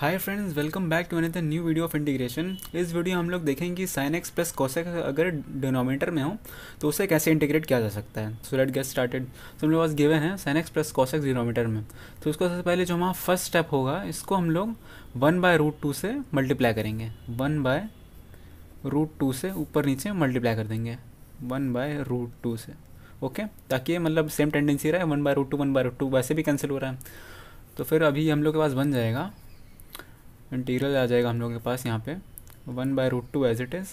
hi friends welcome back to another new video of integration इस वीडियो हम लोग देखेंगे कि साइन एक्स प्लस कॉसेक अगर डिनोमिनेटर में हो तो उसे कैसे इंटीग्रेट किया जा सकता है सो लेट गेट स्टार्टेड तो हम लोग पास गिवन है sine x plus cosec denominator में तो उसको सबसे पहले जो हमारा फर्स्ट स्टेप होगा इसको हम लोग वन बाय रूट टू से मल्टीप्लाई करेंगे वन बाय रूट टू से ऊपर नीचे मल्टीप्लाई कर देंगे वन बाय रूट टू से ओके ताकि मतलब सेम टेंडेंसी रहे one by root two one by root two वैसे भी कैंसिल हो रहा है तो फिर अभी हम लोग के पास बन जाएगा इंटीग्रल आ जाएगा हम लोग के पास यहाँ पे one by root two as it is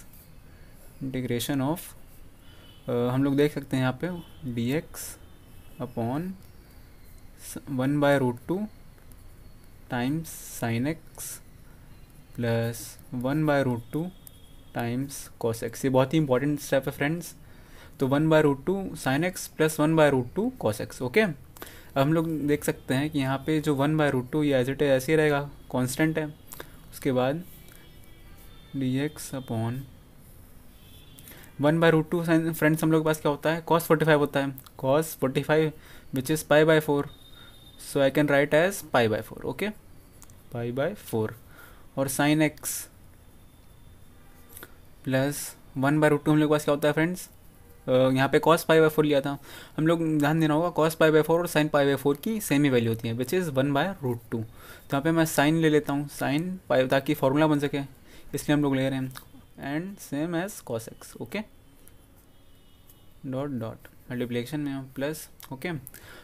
integration of हम लोग देख सकते हैं यहाँ पे d x upon one by root two times sine x plus one by root two times cos x ये बहुत ही इंपॉर्टेंट स्टेप है फ्रेंड्स तो one by root two sine x plus one by root two cos x okay अब हम लोग देख सकते हैं कि यहाँ पे जो वन बाय रूट टू ये एज इट ऐसे ही रहेगा कॉन्स्टेंट है उसके बाद d x upon one by root two sine friends हम लोग के पास क्या होता है कॉस फोर्टी फाइव होता है cos forty five which is pi by four so I can write as pi by four okay pi by four और sine x plus one by root two हम लोग के पास क्या होता है फ्रेंड्स यहाँ पे कॉस पाई बाई फोर लिया था हम लोग ध्यान देना होगा कॉस पाई बाई फोर और साइन पाई बाई फोर की सेम ही वैल्यू होती है which is one by root two तो यहाँ पे मैं साइन ले लेता हूँ साइन पाई ताकि फार्मूला बन सके इसलिए हम लोग ले रहे हैं and same as cos x okay dot dot multiplication में प्लस ओके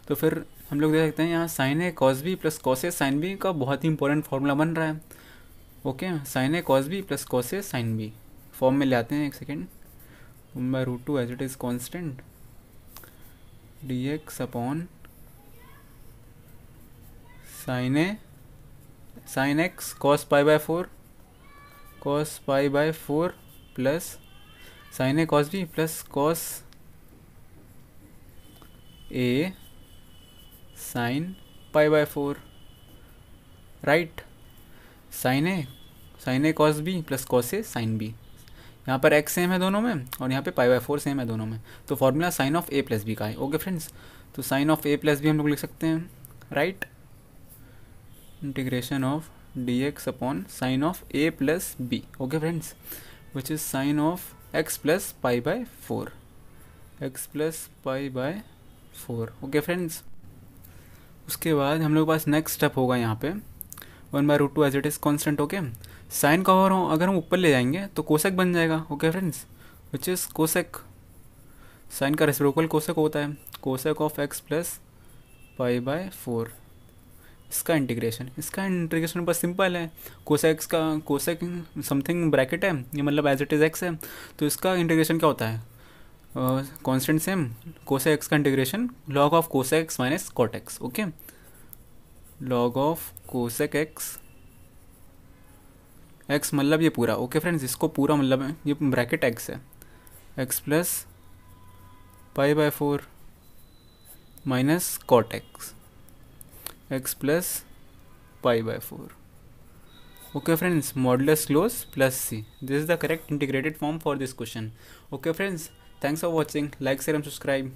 तो फिर हम लोग देख सकते हैं यहाँ sine A cos B plus cos A sine B का बहुत ही इंपॉर्टेंट फार्मूला बन रहा है okay sine A cos B plus cos A sine B form में ले आते हैं एक second one by root two as it is constant d x upon sign A sine x cos pi by four cos pi by four plus sine A cos B plus cos A sine pi by four right sine A sine A cos B plus cos A sine B यहाँ पर x same है दोनों में और यहाँ पे पाई by four same है दोनों में तो formula sine of A plus B का है ओके फ्रेंड्स तो sine of A plus B हम लोग लिख सकते हैं right integration of d x upon sine of A plus B okay friends which is sine of x plus pi by four x plus pi by four okay friends उसके बाद हम लोग पास next step होगा यहाँ पे one by root two as it is constant okay sine का और अगर हम ऊपर ले जाएंगे तो कोसेक बन जाएगा okay friends which is cosec sine का रेसिप्रोकल कोसेक होता है cosec of x plus pi by four इसका इंटीग्रेशन इसका इंटीग्रेशन बस सिंपल है एक्स का कोसेक समथिंग ब्रैकेट है ये मतलब एज इट इज़ एक्स है तो इसका इंटीग्रेशन क्या होता है कॉन्स्टेंट सेम एक्स का integration log of cosec x minus cot x okay log of cosec x x मतलब ये पूरा ओके फ्रेंड्स इसको पूरा मतलब ये ब्रैकेट एक्स है x plus pi by four minus cot x x plus pi by four okay friends modulus close plus C this is the correct integrated form for this question okay friends thanks for watching like share and subscribe